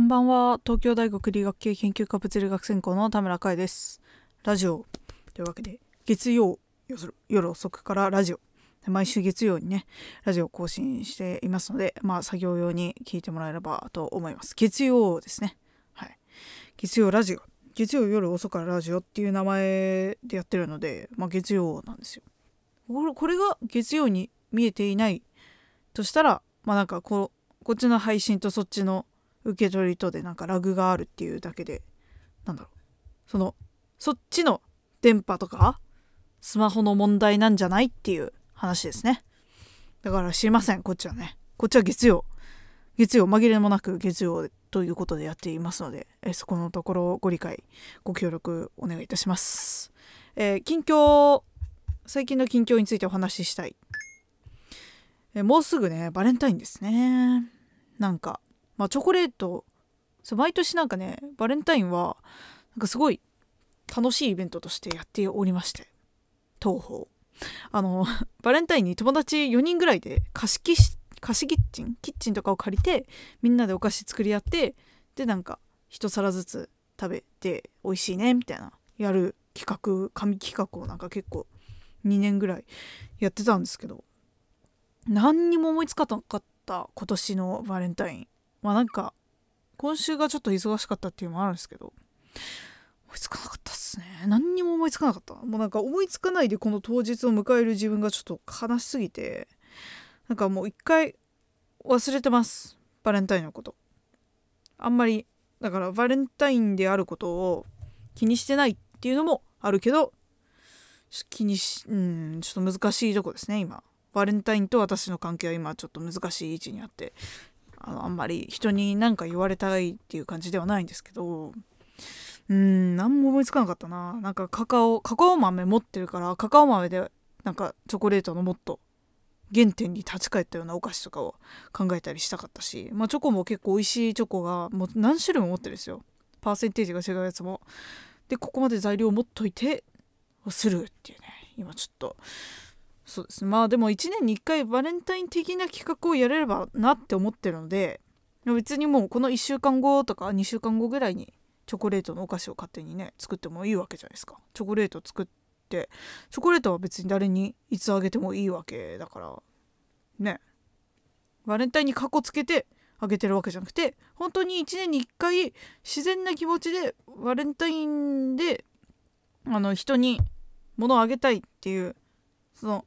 こんばんは東京大学理学系研究科物理学専攻の田村海ですラジオというわけで月曜夜遅くからラジオ毎週月曜にねラジオ更新していますのでまあ作業用に聞いてもらえればと思います月曜ですねはい月曜ラジオ月曜夜遅くからラジオっていう名前でやってるのでまあ月曜なんですよこれが月曜に見えていないとしたらまあなんかここっちの配信とそっちの受け取りとでなんかラグがあるっていうだけでなんだろうそのそっちの電波とかスマホの問題なんじゃないっていう話ですねだから知りませんこっちはねこっちは月曜月曜紛れもなく月曜ということでやっていますのでえそこのところご理解ご協力お願いいたします、えー、近況最近の近況についてお話ししたいえもうすぐねバレンタインですねなんかまあ、チョコレートそう毎年なんかねバレンタインはなんかすごい楽しいイベントとしてやっておりまして東宝あの バレンタインに友達4人ぐらいで貸しキ貸しキッチンキッチンとかを借りてみんなでお菓子作り合ってでなんか一皿ずつ食べて美味しいねみたいなやる企画紙企画をなんか結構2年ぐらいやってたんですけど何にも思いつかなかった今年のバレンタインまあなんか、今週がちょっと忙しかったっていうのもあるんですけど、思いつかなかったっすね。何にも思いつかなかった。もうなんか思いつかないでこの当日を迎える自分がちょっと悲しすぎて、なんかもう一回忘れてます。バレンタインのこと。あんまり、だからバレンタインであることを気にしてないっていうのもあるけど、気にし、うん、ちょっと難しいとこですね、今。バレンタインと私の関係は今ちょっと難しい位置にあって、あのあんまり人に何か言われたいっていう感じではないんですけどうん何も思いつかなかったななんかカカオカカオ豆持ってるからカカオ豆でなんかチョコレートのもっと原点に立ち返ったようなお菓子とかを考えたりしたかったし、まあ、チョコも結構美味しいチョコがもう何種類も持ってるんですよパーセンテージが違うやつもでここまで材料を持っといてをするっていうね今ちょっとそうですまあでも1年に1回バレンタイン的な企画をやれればなって思ってるので別にもうこの1週間後とか2週間後ぐらいにチョコレートのお菓子を勝手にね作ってもいいわけじゃないですかチョコレート作ってチョコレートは別に誰にいつあげてもいいわけだからねバレンタインにかこつけてあげてるわけじゃなくて本当に1年に1回自然な気持ちでバレンタインであの人に物をあげたいっていうその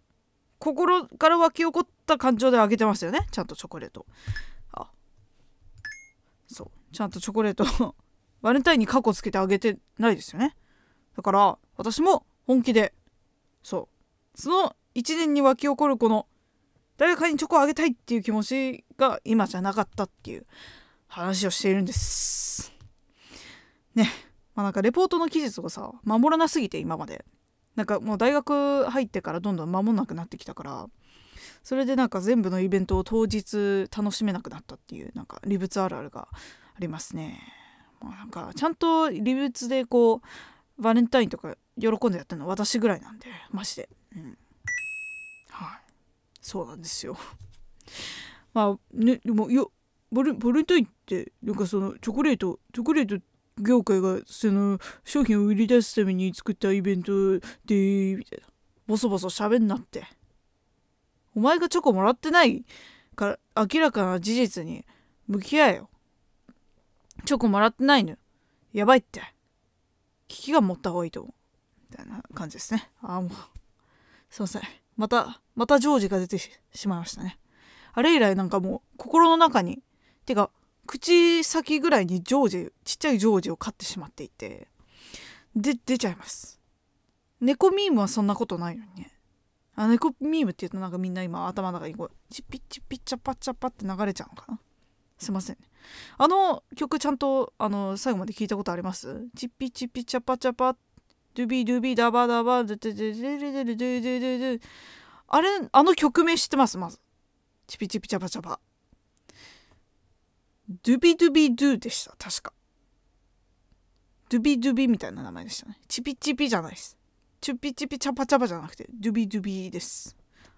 心から湧き起こった感情であげてますよねちゃんとチョコレートあそうちゃんとチョコレート バレンタインに過去つけてあげてないですよねだから私も本気でそうその1年に湧き起こるこの誰かにチョコあげたいっていう気持ちが今じゃなかったっていう話をしているんですねまあなんかレポートの期日をさ守らなすぎて今までなんかもう大学入ってからどんどん間もなくなってきたからそれでなんか全部のイベントを当日楽しめなくなったっていうなんか理物あるあるがありますね。まあ、なんかちゃんと理物でこうバレンタインとか喜んでやってるの私ぐらいなんでマジで。うん、はい、そうなんですよ。まあねでもいやバレンタインってなんかそのチョコレートチョコレートって業界がその商品を売り出すために作ったイベントでみたいなボソボソ喋んなってお前がチョコもらってないから明らかな事実に向き合えよチョコもらってないのやばいって危機が持った方がいいと思うみたいな感じですねああもうすいませんまたまたジョージが出てしまいましたねあれ以来なんかもう心の中にてか口先ぐらいにジョージちっちゃいジョージを飼ってしまっていてで出ちゃいます猫ミームはそんなことないのにねあ猫ミームって言うとなんかみんな今頭の中にこうチッピッチッピッチャパッチャパって流れちゃうのかなすいません、あの曲ちゃんとあの最後まで聞いたことありますチッピチッピチャパチャパドゥビドゥビダバダバドゥドゥドドゥドドゥドゥドゥあれあの曲名知ってますまずチピチピチャパチャパドゥビドゥビドゥでした。確か。ドゥビドゥビみたいな名前でしたね。チピチピじゃないです。チュピチピチャパチャパじゃなくて、ドゥビドゥビです。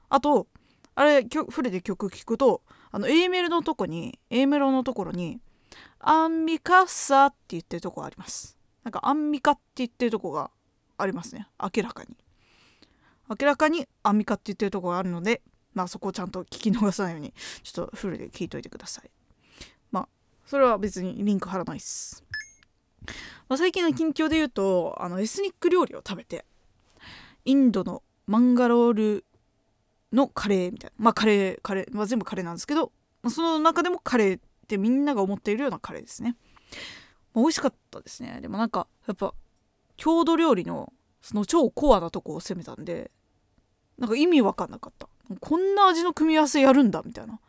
あと、あれ、フルで曲聴くと、あの、A メロのとこに、A メロのところに、アンミカッサって言ってるとこあります。なんか、アンミカって言ってるとこがありますね。明らかに。明らかにアンミカって言ってるとこがあるので、まあそこをちゃんと聞き逃さないように、ちょっとフルで聞いといてください。それは別にリンク貼らないっす、まあ、最近の近況で言うとあのエスニック料理を食べてインドのマンガロールのカレーみたいなまあカレーカレー、まあ、全部カレーなんですけど、まあ、その中でもカレーってみんなが思っているようなカレーですね、まあ、美味しかったですねでもなんかやっぱ郷土料理のその超コアなとこを攻めたんでなんか意味わかんなかったこんな味の組み合わせやるんだみたいな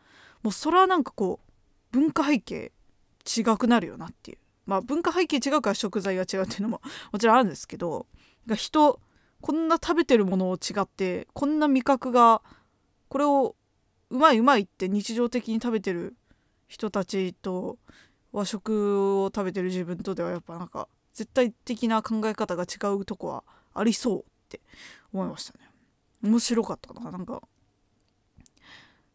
もうそれはなんかこう文化背景違くなるよなっていう。まあ文化背景違うから食材が違うっていうのも もちろんあるんですけど人こんな食べてるものを違ってこんな味覚がこれをうまいうまいって日常的に食べてる人たちと和食を食べてる自分とではやっぱなんか絶対的な考え方が違うとこはありそうって思いましたね。面白かったななんか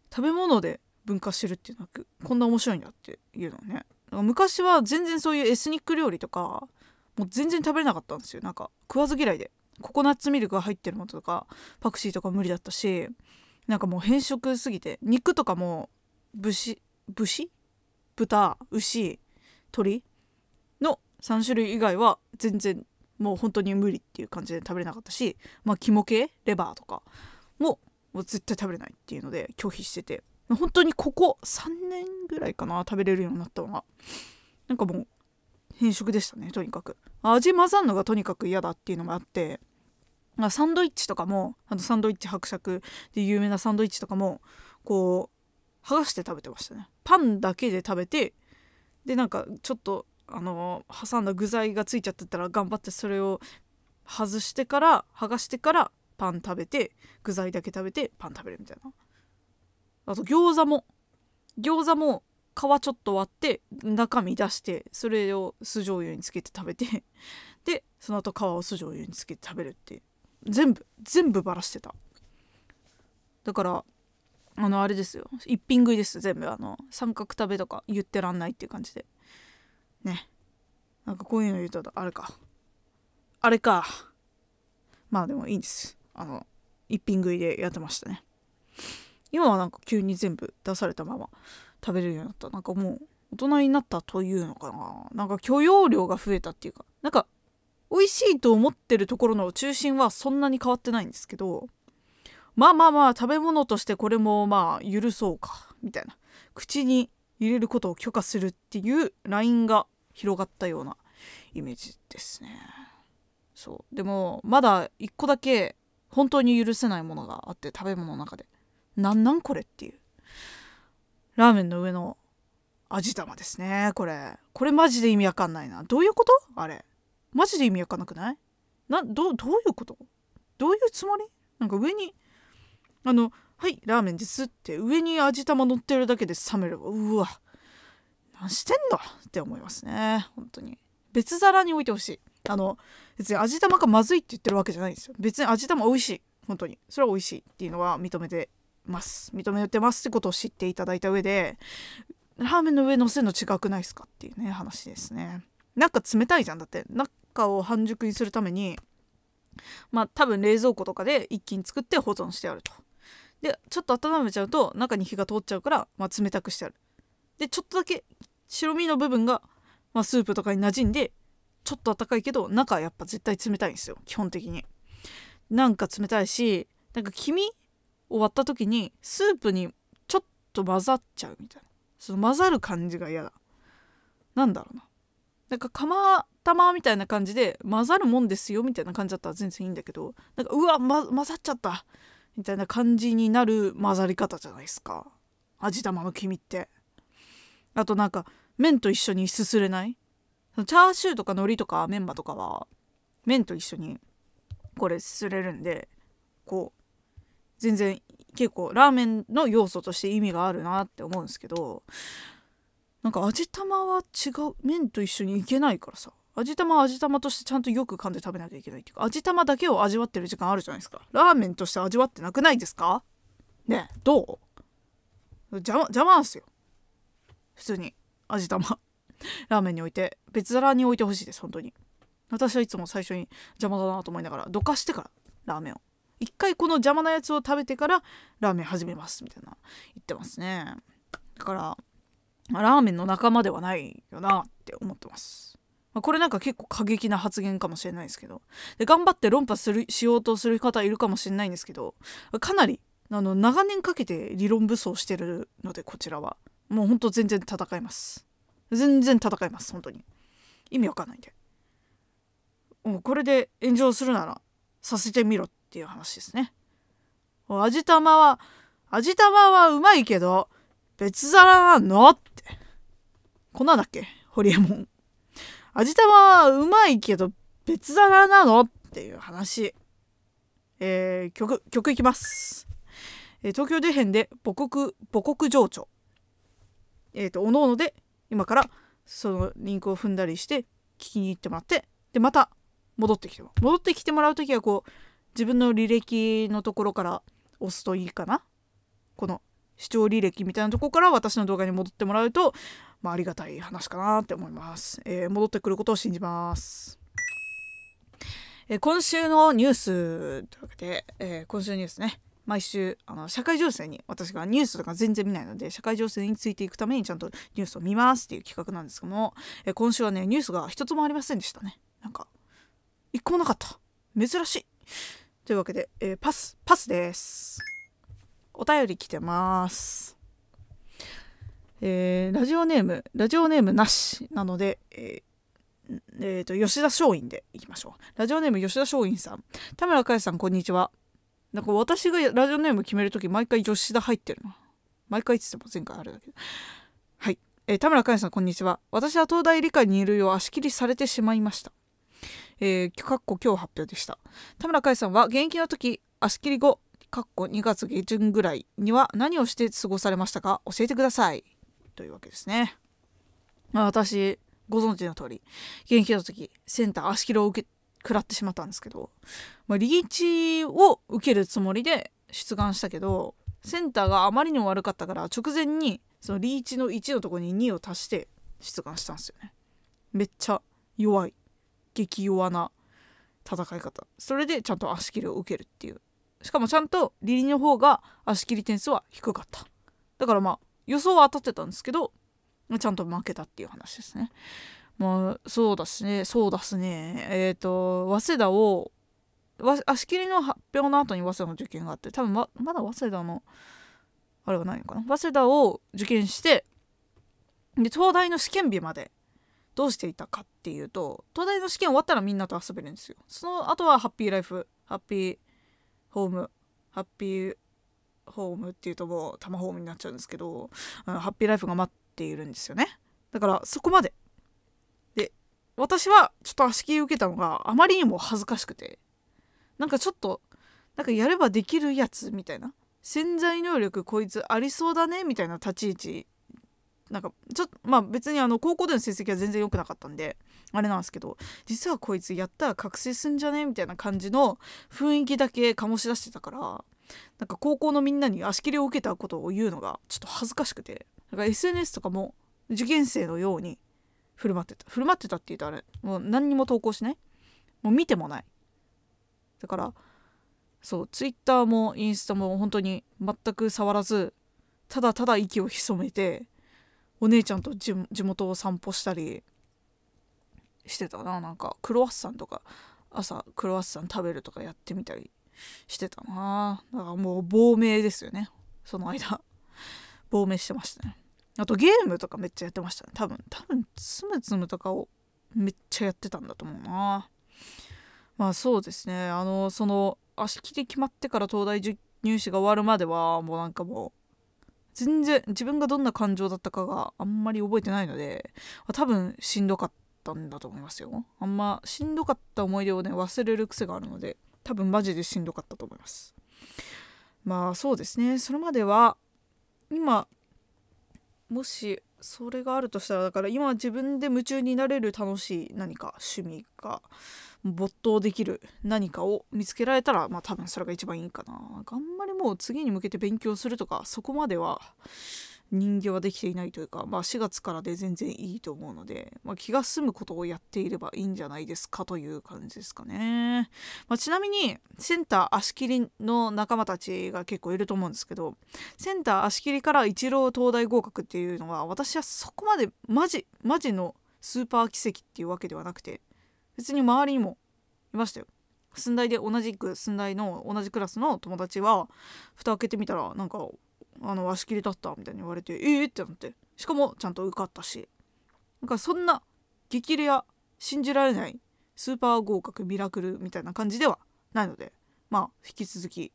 食べ物で文化知るっていうのはこんな面白いんだっていうのね昔は全然そういうエスニック料理とかもう全然食べれなかったんですよなんか食わず嫌いでココナッツミルクが入ってるものとかパクチーとか無理だったしなんかもう変色すぎて肉とかも節節豚牛鶏の3種類以外は全然もう本当に無理っていう感じで食べれなかったしまあ肝系レバーとかももう絶対食べれないっていうので拒否してて本当にここ3年ぐらいかな食べれるようになったのはなんかもう変色でしたねとにかく味混ざんのがとにかく嫌だっていうのもあってサンドイッチとかもあのサンドイッチ伯爵で有名なサンドイッチとかもこう剥がして食べてましたねパンだけで食べてでなんかちょっとあの挟んだ具材がついちゃってたら頑張ってそれを外してから剥がしてからパン食べて具材だけ食べてパン食べるみたいなあと餃子も餃子も皮ちょっと割って中身出してそれを酢醤油につけて食べてでその後皮を酢醤油につけて食べるって全部全部バラしてただからあのあれですよ一品食いです全部あの三角食べとか言ってらんないっていう感じでねなんかこういうの言うとあれかあれかまあでもいいんですあの一品食いでやってましたね今はなんか急に全部出されたまま食べれるようになったなんかもう大人になったというのかななんか許容量が増えたっていうかなんか美味しいと思ってるところの中心はそんなに変わってないんですけどまあまあまあ食べ物としてこれもまあ許そうかみたいな口に入れることを許可するっていうラインが広がったようなイメージですねそうでもまだ一個だけ本当に許せないものがあって食べ物の中でなんなんこれっていうラーメンの上の味玉ですねこれこれマジで意味わかんないなどういうことあれマジで意味わかんなくないなどどういうことどういうつもりなんか上にあの「はいラーメンです」って上に味玉乗ってるだけで冷めればうわ何してんだって思いますね本当に別皿に置いてほしいあの別に味玉がまずいって言ってるわけじゃないんですよ別に味玉美味しい本当にそれは美味しいっていうのは認めてます認めてますってことを知っていただいた上でラーメンの上乗せるの違くないですかっていうね話ですねなんか冷たいじゃんだって中を半熟にするためにまあ多分冷蔵庫とかで一気に作って保存してあるとでちょっと温めちゃうと中に火が通っちゃうから、まあ、冷たくしてあるでちょっとだけ白身の部分が、まあ、スープとかに馴染んでちょっと温かいけど中はやっぱ絶対冷たいんですよ基本的になんか冷たいしなんか黄身を割った時にスープにちょっと混ざっちゃうみたいなその混ざる感じが嫌だなんだろうななんか釜玉みたいな感じで混ざるもんですよみたいな感じだったら全然いいんだけどなんかうわ、ま、混ざっちゃったみたいな感じになる混ざり方じゃないですか味玉の黄身ってあとなんか麺と一緒にすすれないチャーシューとか海苔とかメンマとかは麺と一緒にこれすすれるんでこう全然結構ラーメンの要素として意味があるなって思うんですけどなんか味玉は違う麺と一緒にいけないからさ味玉は味玉としてちゃんとよく噛んで食べなきゃいけないっていうか味玉だけを味わってる時間あるじゃないですかラーメンとして味わってなくないですかねえどう邪魔邪魔なんすよ普通に味玉ラーメンに置いて別皿に置いてほしいです本当に私はいつも最初に邪魔だなと思いながらどかしてからラーメンを一回この邪魔なやつを食べてからラーメン始めますみたいな言ってますねだからまラーメンの仲間ではないよなって思ってますまこれなんか結構過激な発言かもしれないですけどで頑張って論破するしようとする方いるかもしれないんですけどかなりあの長年かけて理論武装してるのでこちらはもうほんと全然戦います全然戦います本当に意味わかんないんでもうこれで炎上するならさせてみろっっていう話ですね。味玉は、味玉はうまいけど、別皿なのって。粉だっけホリエモン。味玉はうまいけど、別皿なのっていう話。えー、曲、曲いきます。えー、東京事変で母国、母国情緒。えっ、ー、と、おのおので、今から、そのリンクを踏んだりして、聞きに行ってもらって、で、また、戻ってきても。戻ってきてもらう時は、こう、自分の履歴のところから押すといいかなこの視聴履歴みたいなところから私の動画に戻ってもらうと、まあ、ありがたい話かなって思います、えー、戻ってくることを信じます、今週のニュースというわけで、えー、今週のニュースね毎週あの社会情勢に私がニュースとか全然見ないので社会情勢についていくためにちゃんとニュースを見ますっていう企画なんですけども、え今週はねニュースが一つもありませんでしたねなんか一個もなかった珍しいというわけで、えー、パス、パスです。お便り来てます。えー、ラジオネーム、ラジオネームなしなので、えー、えー、と、吉田松陰でいきましょう。ラジオネーム吉田松陰さん。田村佳代さん、こんにちは。なんか私がラジオネーム決める時毎回吉田入ってるな。毎回って言っても前回あれだけど。はい。えー、田村佳代さん、こんにちは。私は東大理科にいるよう足切りされてしまいました。えー、かっこ今日発表でした。田村海さんは現役の時、足切り後、かっこ2月下旬ぐらいには何をして過ごされましたか教えてください。というわけですね。まあ、私、ご存知の通り、現役の時、センター足切りを受け、食らってしまったんですけど、まあ、リーチを受けるつもりで出願したけど、センターがあまりにも悪かったから直前にそのリーチの1のとこに2を足して出願したんですよねめっちゃ弱い激弱な戦い方それでちゃんと足切りを受けるっていうしかもちゃんとリリの方が足切り点数は低かっただからまあ予想は当たってたんですけどちゃんと負けたっていう話ですねまあそうだしねそうだすねえっ、ー、と早稲田を足切りの発表の後に早稲田の受験があって多分ままだ早稲田のあれはないのかな早稲田を受験してで東大の試験日までどうしていたかっていうと東大の試験終わったらみんなと遊べるんですよその後はハッピーライフハッピーホームハッピーホームっていうともうタマホームになっちゃうんですけどハッピーライフが待っているんですよねだからそこまでで私はちょっと足切り受けたのがあまりにも恥ずかしくてなんかちょっとなんかやればできるやつみたいな潜在能力こいつありそうだねみたいな立ち位置なんかちょっとまあ別にあの高校での成績は全然良くなかったんであれなんですけど実はこいつやったら覚醒すんじゃねみたいな感じの雰囲気だけ醸し出してたからなんか高校のみんなに足切りを受けたことを言うのがちょっと恥ずかしくてんか SNS とかも受験生のように振る舞ってた振る舞ってたって言うとあれもう何にも投稿しないもう見てもないだからそう Twitter もインスタも本当に全く触らずただただ息を潜めてお姉ちゃんと地元を散歩したりしてたななんかクロワッサンとか朝クロワッサン食べるとかやってみたりしてたなだからもう亡命ですよねその間亡命してましたねあとゲームとかめっちゃやってましたね多分多分つむつむとかをめっちゃやってたんだと思うなまあそうですねあのその足切り決まってから東大入試が終わるまではもうなんかもう全然自分がどんな感情だったかがあんまり覚えてないので多分しんどかったんだと思いますよあんましんどかった思い出をね忘れる癖があるので多分マジでしんどかったと思いますまあそうですねそれまでは今もしそれがあるとしたらだから今自分で夢中になれる楽しい何か趣味が没頭できる何かを見つけられたらまあ多分それが一番いいかなあんまりもう次に向けて勉強するとかそこまでは人形はできていないというか、まあ、4月からで全然いいと思うので、まあ、気が済むことをやっていればいいんじゃないですかという感じですかね、まあ、ちなみにセンター足切りの仲間たちが結構いると思うんですけどセンター足切りから一郎東大合格っていうのは私はそこまでマジマジのスーパー奇跡っていうわけではなくて別に周りにもいましたよ寸大で同じく寸大の同じクラスの友達は蓋開けてみたらなんかあの足切りだったみたいに言われてええー、ってなってしかもちゃんと受かったしなんかそんな激レア信じられないスーパー合格ミラクルみたいな感じではないのでまあ引き続き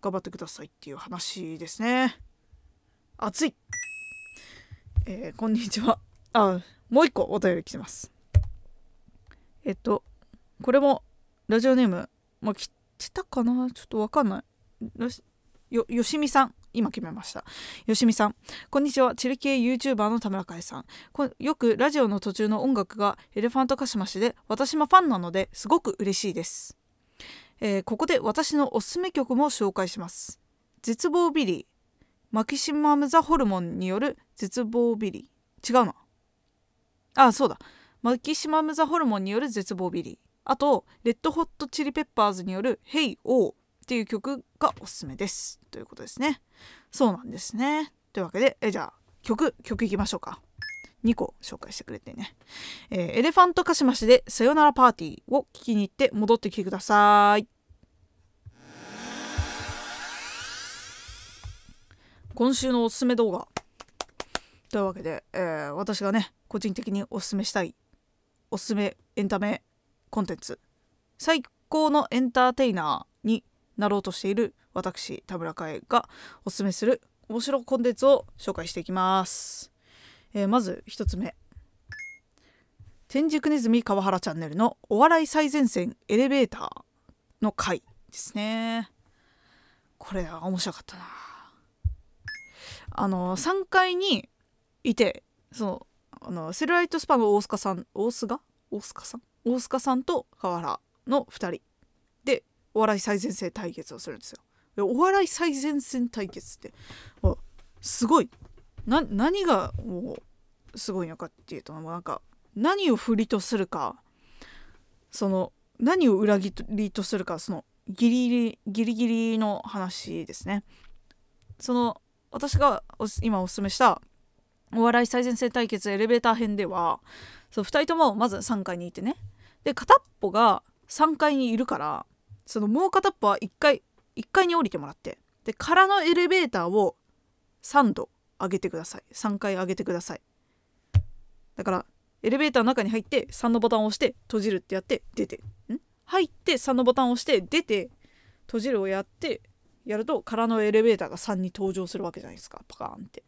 頑張ってくださいっていう話ですね熱いえー、こんにちはあもう一個お便り来てますえっと、これも、ラジオネーム、まあ、来てたかなちょっとわかんない。よ、よしみさん。今決めました。よしみさん。こんにちは。チル系 YouTuber の田村えさん。よくラジオの途中の音楽がエレファントカシマシで、私もファンなので、すごく嬉しいです。えー、ここで私のおすすめ曲も紹介します。絶望ビリー。マキシマム・ザ・ホルモンによる絶望ビリー。違うな。ああ、そうだ。マキシマム・ザ・ホルモンによる絶望ビリーあとレッド・ホット・チリ・ペッパーズによる「ヘイ・オー」っていう曲がおすすめですということですねそうなんですねというわけでえじゃあ曲曲いきましょうか2個紹介してくれてね、えー、エレファントカシマシで「さよならパーティー」を聴きに行って戻ってきてください今週のおすすめ動画というわけで、えー、私がね個人的におすすめしたいおすすめエンタメコンテンツ最高のエンターテイナーになろうとしている私田村かえがおすすめする面白コンテンツを紹介していきます、えー、まず1つ目天竺ネズミ川原チャンネルのお笑い最前線エレベーターの回ですねこれは面白かったなあの3階にいてそのあのセルライトスパの大須賀さん大須賀大須賀さん大須賀さんと河原の2人でお笑い最前線対決をするんですよ。でお笑い最前線対決ってすごいな何がもうすごいのかっていうとなんか何を振りとするかその何を裏切りとするかそのギリギリギリギリの話ですね。その私が今おすすめしたお笑い最前線対決エレベーター編ではそう2人ともまず3階にいてねで片っぽが3階にいるからそのもう片っぽは1階1階に降りてもらってで空のエレベーターを3度上げてください3回上げてくださいだからエレベーターの中に入って3のボタンを押して閉じるってやって出てん入って3のボタンを押して出て閉じるをやってやると空のエレベーターが3に登場するわけじゃないですかパカーンって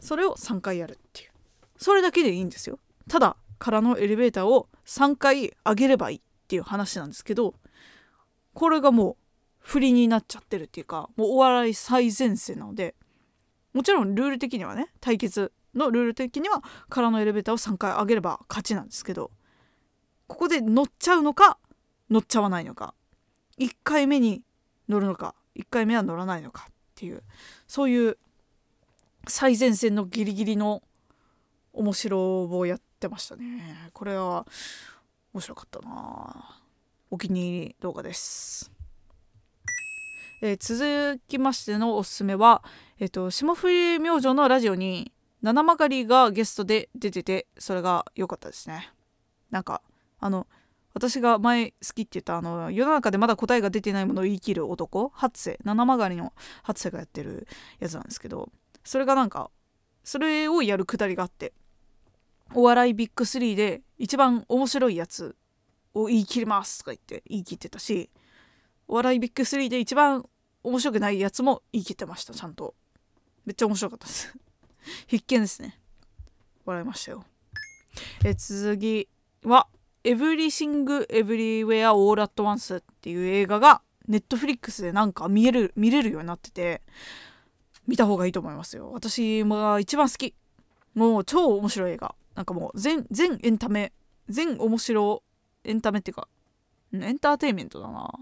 それを3回やるっていうそれだけでいいんですよただ空のエレベーターを3回上げればいいっていう話なんですけどこれがもう振りになっちゃってるっていうかもうお笑い最前線なのでもちろんルール的にはね対決のルール的には空のエレベーターを3回上げれば勝ちなんですけどここで乗っちゃうのか乗っちゃわないのか1回目に乗るのか1回目は乗らないのかっていうそういう最前線のギリギリの面白をやってましたねこれは面白かったなお気に入り動画です、えー、続きましてのおすすめは、えーと、霜降り明星のラジオに七曲りがゲストで出ててそれが良かったですねなんかあの私が前好きって言ったあの世の中でまだ答えが出てないものを言い切る男初世七曲りの初世がやってるやつなんですけどそれがなんかそれをやるくだりがあってお笑いビッグ3で一番面白いやつを言い切りますとか言って言い切ってたしお笑いビッグ3で一番面白くないやつも言い切ってましたちゃんとめっちゃ面白かったです 必見ですね笑いましたよえ次は「エブリシング・エブリウェア・オール・アット・ワンス」っていう映画がネットフリックスでなんか見える見れるようになってて見た方がいいと思いますよ私が一番好きもう超面白い映画なんかもう全全エンタメ全面白エンタメっていうかエンターテインメントだなも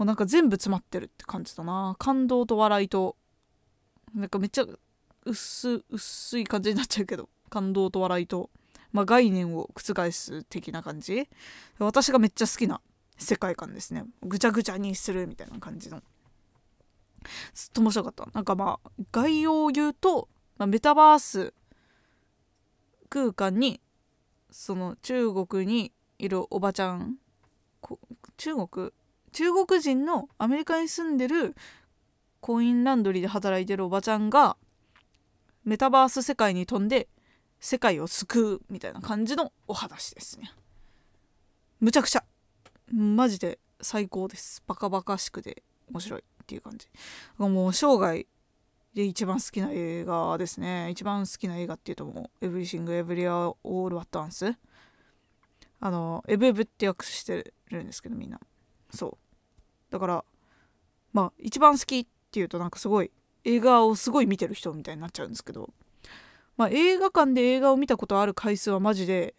うなんか全部詰まってるって感じだな感動と笑いとなんかめっちゃ薄薄い感じになっちゃうけど感動と笑いと、まあ、概念を覆す的な感じ私がめっちゃ好きな世界観ですねぐちゃぐちゃにするみたいな感じのずっと面白かった。なんかまあ、概要を言うと、まあ、メタバース空間に、その中国にいるおばちゃん、中国、中国人のアメリカに住んでるコインランドリーで働いてるおばちゃんが、メタバース世界に飛んで、世界を救うみたいな感じのお話ですね。むちゃくちゃ。マジで最高です。バカバカしくて面白い。っていう感じもう生涯で一番好きな映画ですね一番好きな映画っていうともう「エブリシング・エブリア・オール・ワット・アンス」あの「エブエブ」って訳してるんですけどみんなそうだからまあ一番好きっていうとなんかすごい映画をすごい見てる人みたいになっちゃうんですけどまあ、映画館で映画を見たことある回数はマジで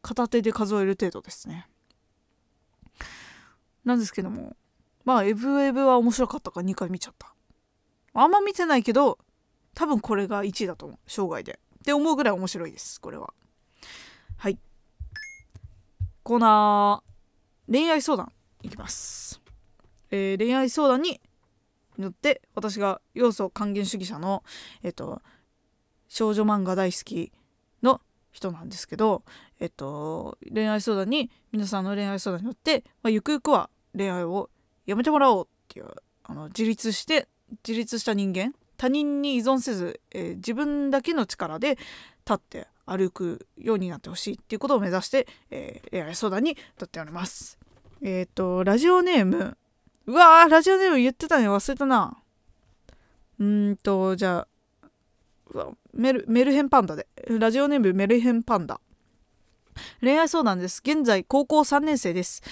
片手で数える程度ですね。なんですけどもまあ、エブエブは面白かったから2回見ちゃった。あんま見てないけど、多分これが1位だと思う。生涯で。って思うぐらい面白いです、これは。はい。コーナー、恋愛相談いきます。えー、恋愛相談に乗って私が要素還元主義者の、えっ、と、少女漫画大好きの人なんですけど、えっ、と、恋愛相談に皆さんの恋愛相談によって、まあ、ゆくゆくは恋愛をやめてもらおうっていうあの自立して自立した人間他人に依存せず、えー、自分だけの力で立って歩くようになってほしいっていうことを目指して、えー、恋愛相談に立っております。えっ、ー、と、ラジオネーム。うわー、ラジオネーム言ってたね。忘れたな。うんと、じゃあ、メル、メルヘンパンダで。ラジオネームメルヘンパンダ。恋愛相談です。現在、高校3年生です。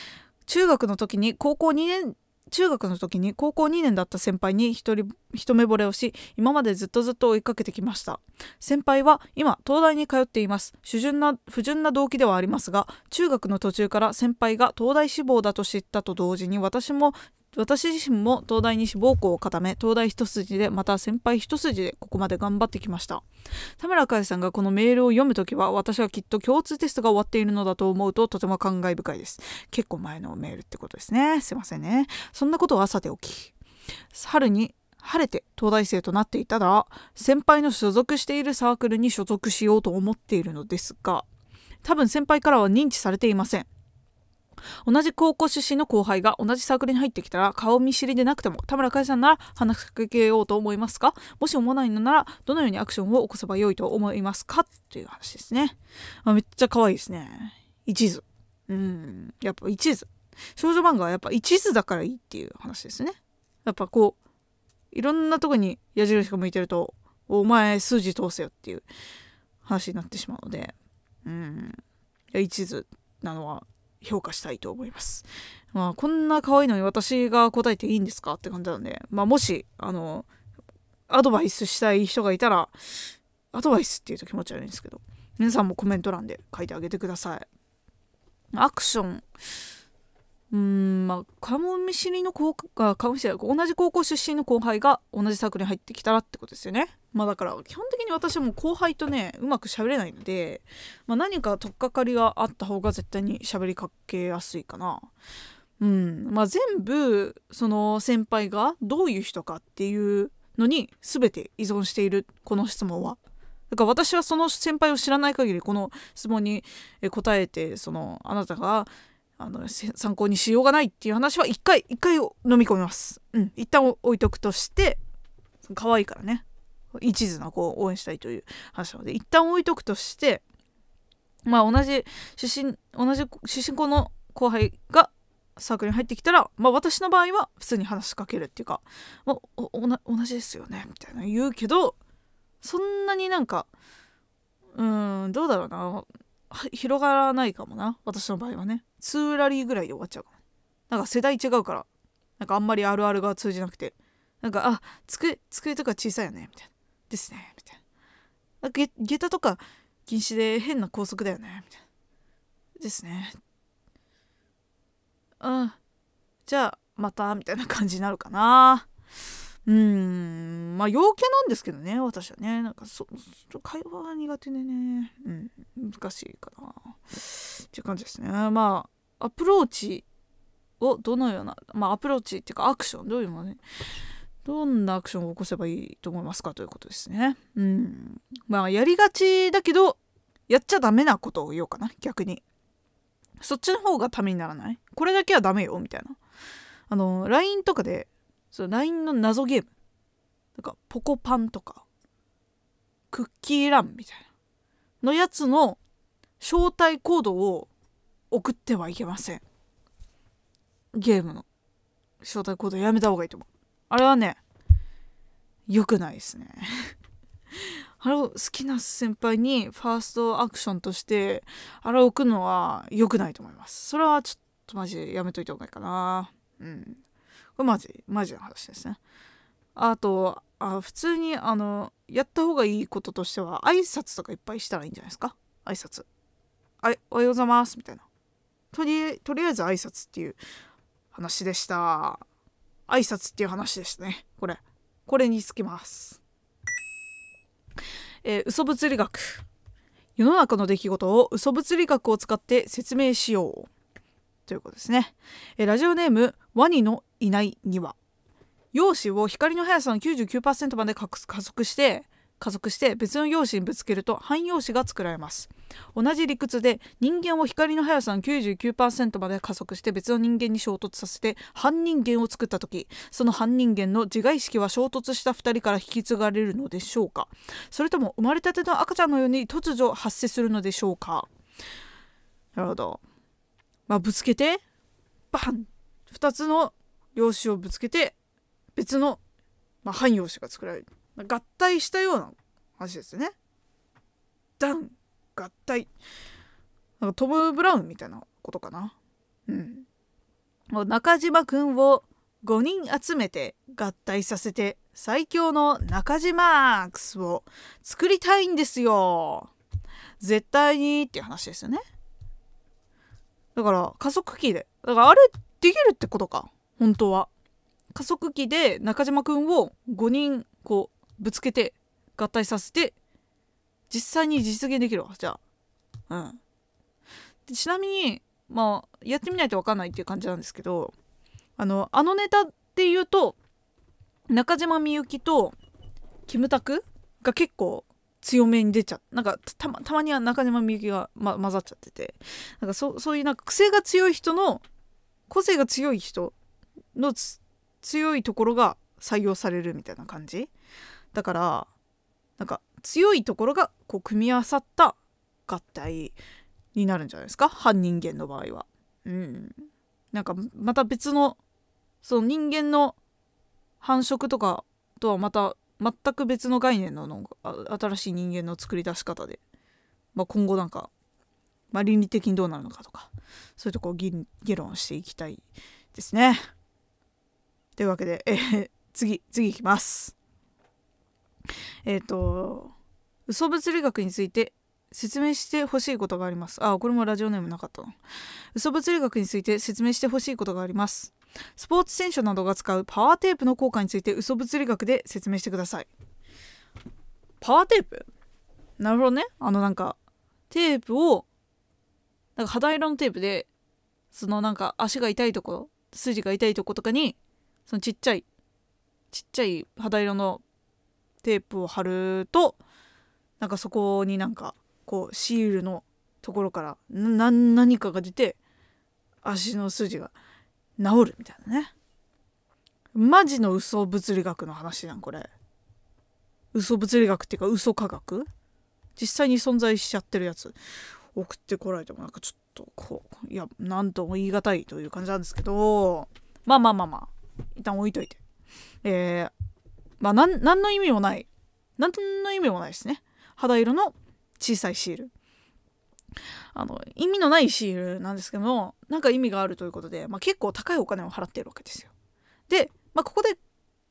中学の時に高校2年中学の時に高校2年だった先輩に一人一目惚れをし今までずっとずっと追いかけてきました先輩は今東大に通っています不純な不純な動機ではありますが中学の途中から先輩が東大志望だと知ったと同時に私も私自身も東大に志望校を固め東大一筋でまた先輩一筋でここまで頑張ってきました田村佳代さんがこのメールを読むときは私はきっと共通テストが終わっているのだと思うととても感慨深いです結構前のメールってことですねすいませんねそんなことはさておき春に晴れて東大生となっていたら先輩の所属しているサークルに所属しようと思っているのですが多分先輩からは認知されていません同じ高校出身の後輩が同じサークルに入ってきたら顔見知りでなくても田村海さんなら話しかけようと思いますかもし思わないのならどのようにアクションを起こせばよいと思いますかっていう話ですね。あめっちゃ可愛いですね。一途。うん。やっぱ一途。少女漫画はやっぱ一途だからいいっていう話ですね。やっぱこう、いろんなとこに矢印が向いてると、お前数字通せよっていう話になってしまうので、うん。いや一途なのは評価したいと思います。まあ、こんな可愛いのに私が答えていいんですかって感じなので、まあ、もし、あの、アドバイスしたい人がいたら、アドバイスっていうと気持ち悪いんですけど、皆さんもコメント欄で書いてあげてください。アクション。うんまあ顔見知りの顔見知り同じ高校出身の後輩が同じサークルに入ってきたらってことですよね。まあだから基本的に私はもう後輩とねうまく喋れないので、まあ、何か取っかかりがあった方が絶対に喋りかけやすいかな。うんまあ、全部その先輩がどういう人かっていうのに全て依存しているこの質問は。だから私はその先輩を知らない限りこの質問に答えてそのあなたがあの参考にしようがないっていう話は一回一回飲み込みます。うん、一旦置いとくとして可愛いからね一途な子を応援したいという話なので一旦置いとくとしてまあ同じ出身同じ出身校の後輩がサークルに入ってきたら、まあ、私の場合は普通に話しかけるっていうか、まあ、同じですよねみたいな言うけどそんなになんかうんどうだろうな広がらないかもな私の場合はね2ラリーぐらいで終わっちゃうかな。なんか世代違うから、なんかあんまりあるあるが通じなくて、なんか、あ、机、机とか小さいよね、みたいな。ですね、みたいな。下下駄とか禁止で変な校則だよね、みたいな。ですね。うん。じゃあ、また、みたいな感じになるかな。うんまあ陽キャなんですけどね私はねなんかそ会話が苦手でね、うん、難しいかなっていう感じですねまあアプローチをどのようなまあアプローチっていうかアクションどういうものねどんなアクションを起こせばいいと思いますかということですねうんまあやりがちだけどやっちゃダメなことを言おうかな逆にそっちの方がためにならないこれだけはダメよみたいなあの LINE とかでそう LINE の謎ゲームなんかポコパンとかクッキーランみたいなのやつの招待コードを送ってはいけませんゲームの招待コードやめた方がいいと思うあれはね良くないですね あれを好きな先輩にファーストアクションとしてあれを置くのは良くないと思いますそれはちょっとマジでやめといた方がいいかなうんマジマジな話ですね。あとあ普通にあのやった方がいいこととしては挨拶とかいっぱいしたらいいんじゃないですか挨拶あおはようございますみたいなとりとりあえず挨拶っていう話でした挨拶っていう話でしたねこれこれにつきますえー、嘘物理学世の中の出来事を嘘物理学を使って説明しようということですね。えラジオネームワニのいないには陽子を光の速さの99%まで加速して加速して別の陽子にぶつけると汎陽子が作られます同じ理屈で人間を光の速さの99%まで加速して別の人間に衝突させて半人間を作った時その半人間の自我意識は衝突した2人から引き継がれるのでしょうかそれとも生まれたての赤ちゃんのように突如発生するのでしょうかなるほどまあ、ぶつけてバン2つの量子をぶつけて別の、まあ、汎用子が作られる合体したような話ですね。ダン合体なんかトム・ブラウンみたいなことかな。うん、中島くんを5人集めて合体させて最強の中島アークスを作りたいんですよ。絶対にっていう話ですよね。だから加速器でだからあれできるってことか本当は加速器で中島くんを5人こうぶつけて合体させて実際に実現できるわじゃあうんちなみにまあやってみないと分かんないっていう感じなんですけどあのあのネタっていうと中島みゆきとキムタクが結構強めに出ちゃなんかたまたまには中島みゆきが、ま、混ざっちゃっててなんかそそういうなんか癖が強い人の個性が強い人の強いところが採用されるみたいな感じだからなんか強いところがこう組み合わさった合体になるんじゃないですか反人間の場合は。うん、なんかまた別のその人間の繁殖とかとはまた全く別の概念のの新しい人間の作り出し方で、まあ、今後なんか、まあ、倫理的にどうなるのかとかそういうとこを議論していきたいですね。というわけで、えー、次次いきます。えっ、ー、と嘘物理学について説明してほしいことがあります。あ、これもラジオネームなかったの。嘘物理学について説明してほしいことがあります。スポーツ選手などが使うパワーテープの効果について嘘物理学で説明してくださいパワーテープなるほどねあのなんかテープをなんか肌色のテープでそのなんか足が痛いところ筋が痛いとことかにそのちっちゃいちっちゃい肌色のテープを貼るとなんかそこになんかこうシールのところから何かが出て足の筋が治るみたいなねマジの嘘物理学の話なんこれ嘘物理学っていうか嘘科学実際に存在しちゃってるやつ送ってこられてもなんかちょっとこういや何とも言い難いという感じなんですけどまあまあまあまあ一旦置いといてえー、まあ何の意味もない何の意味もないですね肌色の小さいシールあの意味のないシールなんですけどもなんか意味があるということで、まあ、結構高いお金を払っているわけですよ。で、まあ、ここで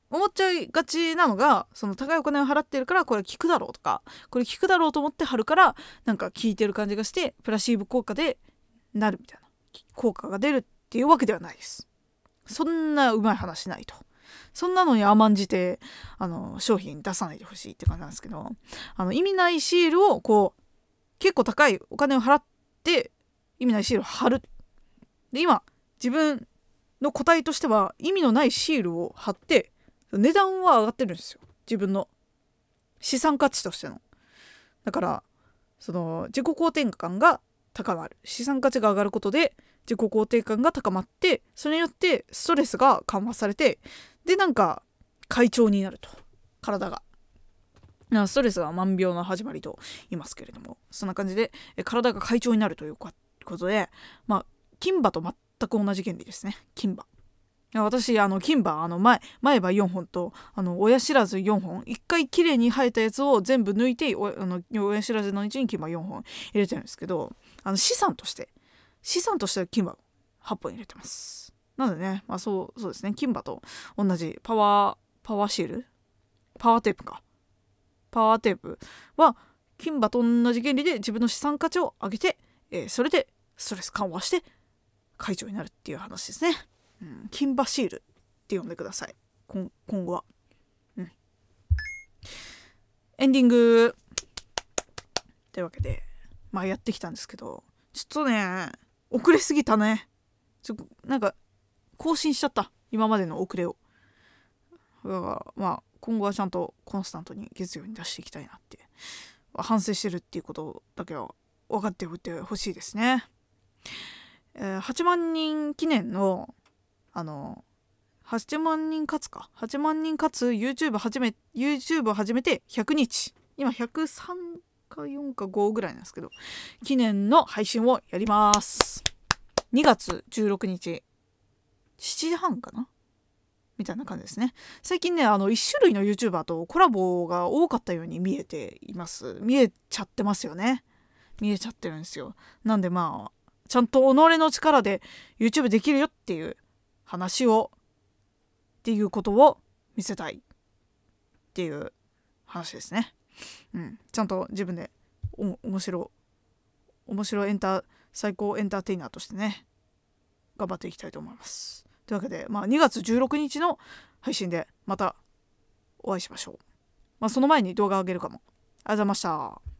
思っちゃいがちなのがその高いお金を払ってるからこれ効くだろうとかこれ効くだろうと思って貼るからなんか効いてる感じがしてプラシーブ効果でなるみたいな効果が出るっていうわけではないです。そんなうまい話ないと。そんなのに甘んじてあの商品出さないでほしいって感じなんですけどあの意味ないシールをこう結構高いお金を払って意味ないシールを貼る。で今自分の個体としては意味のないシールを貼って値段は上がってるんですよ自分の資産価値としての。だからその自己肯定感が高まる資産価値が上がることで自己肯定感が高まってそれによってストレスが緩和されてでなんか快調になると体が。ストレスが万病の始まりと言いますけれどもそんな感じで体が快調になるということでまあ金馬と全く同じ原理ですね金馬私あの金馬あの前前歯4本とあの親知らず4本1回きれいに生えたやつを全部抜いてあの親知らずのうちに金歯4本入れてるんですけどあの資産として資産としては金歯8本入れてますなのでね、まあ、そうそうですね金歯と同じパワーパワーシールパワーテープかパワーテープは金馬と同じ原理で自分の資産価値を上げて、えー、それでストレス緩和して解除になるっていう話ですね。うん、金馬シールって呼んでください。今後は。うん。エンディングというわけで、まあやってきたんですけど、ちょっとね、遅れすぎたね。ちょなんか、更新しちゃった。今までの遅れを。だから、まあ、今後はちゃんとコンスタントに月曜に出していきたいなって反省してるっていうことだけは分かっておいてほしいですね。えー、8万人記念のあの8万人勝つか8万人勝つ YouTube 始め YouTube を始めて100日今103か4か5ぐらいなんですけど記念の配信をやります2月16日7時半かなみたいな感じですね。最近ね、あの、一種類の YouTuber とコラボが多かったように見えています。見えちゃってますよね。見えちゃってるんですよ。なんでまあ、ちゃんと己の力で YouTube できるよっていう話を、っていうことを見せたいっていう話ですね。うん。ちゃんと自分で、お、面白、面白エンター、最高エンターテイナーとしてね、頑張っていきたいと思います。というわけで、まあ、2月16日の配信でまたお会いしましょう。まあ、その前に動画あげるかも。ありがとうございました。